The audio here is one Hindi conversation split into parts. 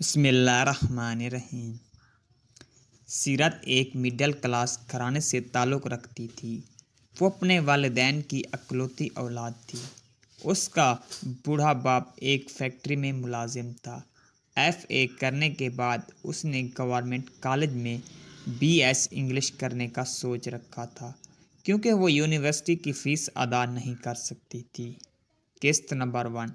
बसमीम सीरत एक मिडिल क्लास घराने से ताल्लुक़ रखती थी वो अपने वालदेन की अकलौती औलाद थी उसका बूढ़ा बाप एक फैक्ट्री में मुलाजिम था एफ़ ए करने के बाद उसने गवर्नमेंट कॉलेज में बी एस इंग्लिश करने का सोच रखा था क्योंकि वो यूनिवर्सिटी की फ़ीस अदा नहीं कर सकती थी किस्त नंबर वन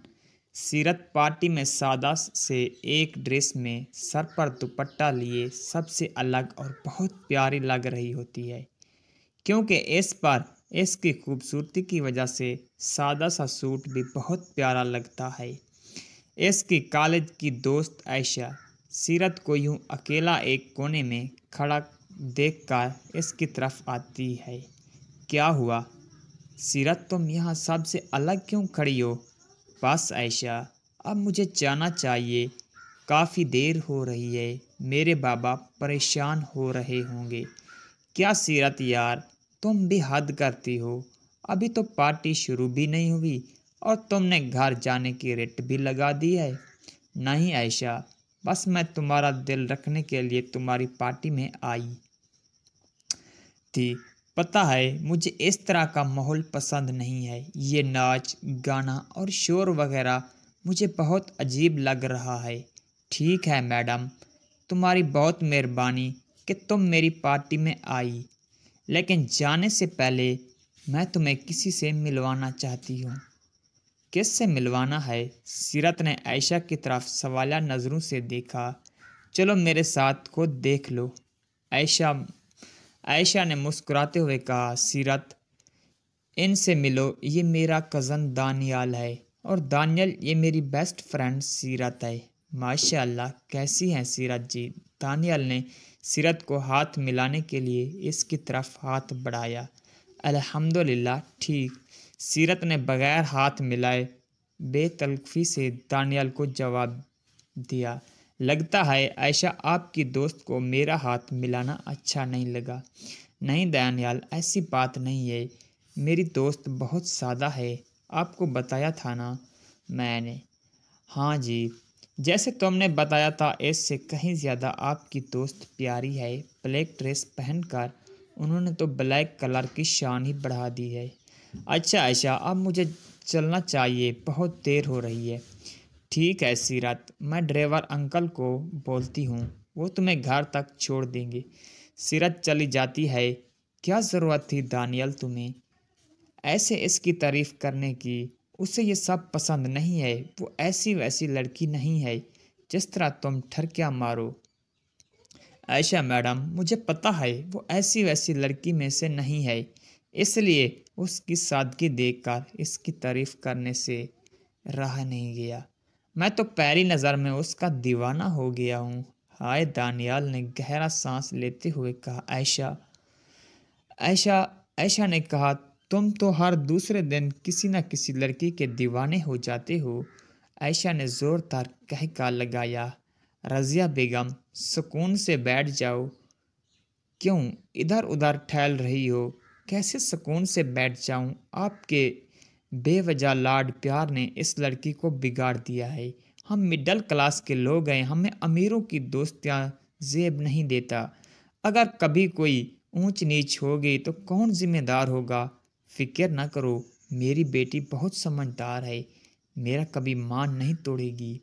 सीरत पार्टी में सादा से एक ड्रेस में सर पर दुपट्टा लिए सबसे अलग और बहुत प्यारी लग रही होती है क्योंकि इस पर इसकी खूबसूरती की वजह से सादा सा सूट भी बहुत प्यारा लगता है इसकी कॉलेज की दोस्त आयशा सीरत को यूं अकेला एक कोने में खड़ा देखकर इसकी तरफ आती है क्या हुआ सीरत तुम यहाँ सबसे अलग क्यों खड़ी हो पास आयशा अब मुझे जाना चाहिए काफ़ी देर हो रही है मेरे बाबा परेशान हो रहे होंगे क्या सीरत यार तुम भी हद करती हो अभी तो पार्टी शुरू भी नहीं हुई और तुमने घर जाने की रेट भी लगा दी है नहीं आयशा बस मैं तुम्हारा दिल रखने के लिए तुम्हारी पार्टी में आई थी पता है मुझे इस तरह का माहौल पसंद नहीं है ये नाच गाना और शोर वगैरह मुझे बहुत अजीब लग रहा है ठीक है मैडम तुम्हारी बहुत मेहरबानी कि तुम मेरी पार्टी में आई लेकिन जाने से पहले मैं तुम्हें किसी से मिलवाना चाहती हूँ किस से मिलवाना है सीरत ने आयशा की तरफ सवाल नज़रों से देखा चलो मेरे साथ को देख लो आयशा आयशा ने मुस्कुराते हुए कहा सीरत इनसे मिलो ये मेरा कज़न दानियाल है और दानियल ये मेरी बेस्ट फ्रेंड सीरत है माशाल्लाह कैसी हैं सीरत जी दानियल ने सीरत को हाथ मिलाने के लिए इसकी तरफ हाथ बढ़ाया अल्हम्दुलिल्लाह ठीक सीरत ने बग़ैर हाथ मिलाए बेतलफी से दानियल को जवाब दिया लगता है ऐशा आपकी दोस्त को मेरा हाथ मिलाना अच्छा नहीं लगा नहीं दयानयाल ऐसी बात नहीं है मेरी दोस्त बहुत सादा है आपको बताया था ना मैंने हाँ जी जैसे तुमने बताया था इससे कहीं ज़्यादा आपकी दोस्त प्यारी है ब्लैक ड्रेस पहनकर उन्होंने तो ब्लैक कलर की शान ही बढ़ा दी है अच्छा ऐशा अब मुझे चलना चाहिए बहुत देर हो रही है ठीक है सीरत मैं ड्राइवर अंकल को बोलती हूँ वो तुम्हें घर तक छोड़ देंगे सीरत चली जाती है क्या ज़रूरत थी दानियल तुम्हें ऐसे इसकी तारीफ़ करने की उसे ये सब पसंद नहीं है वो ऐसी वैसी लड़की नहीं है जिस तरह तुम ठरकिया मारो ऐशा मैडम मुझे पता है वो ऐसी वैसी लड़की में से नहीं है इसलिए उसकी सादगी देखकर इसकी तारीफ़ करने से रहा नहीं गया मैं तो पैरी नज़र में उसका दीवाना हो गया हूँ हाय दानियाल ने गहरा सांस लेते हुए कहा ऐशा ऐशा ऐशा ने कहा तुम तो हर दूसरे दिन किसी न किसी लड़की के दीवाने हो जाते हो ऐशा ने ज़ोरदार कहका लगाया रज़िया बेगम सुकून से बैठ जाओ क्यों इधर उधर ठहल रही हो कैसे सुकून से बैठ जाऊं आपके बेवजह लाड प्यार ने इस लड़की को बिगाड़ दिया है हम मिडल क्लास के लोग हैं हमें अमीरों की दोस्तियाँ जेब नहीं देता अगर कभी कोई ऊंच नीच होगी तो कौन जिम्मेदार होगा फिक्र ना करो मेरी बेटी बहुत समझदार है मेरा कभी मान नहीं तोड़ेगी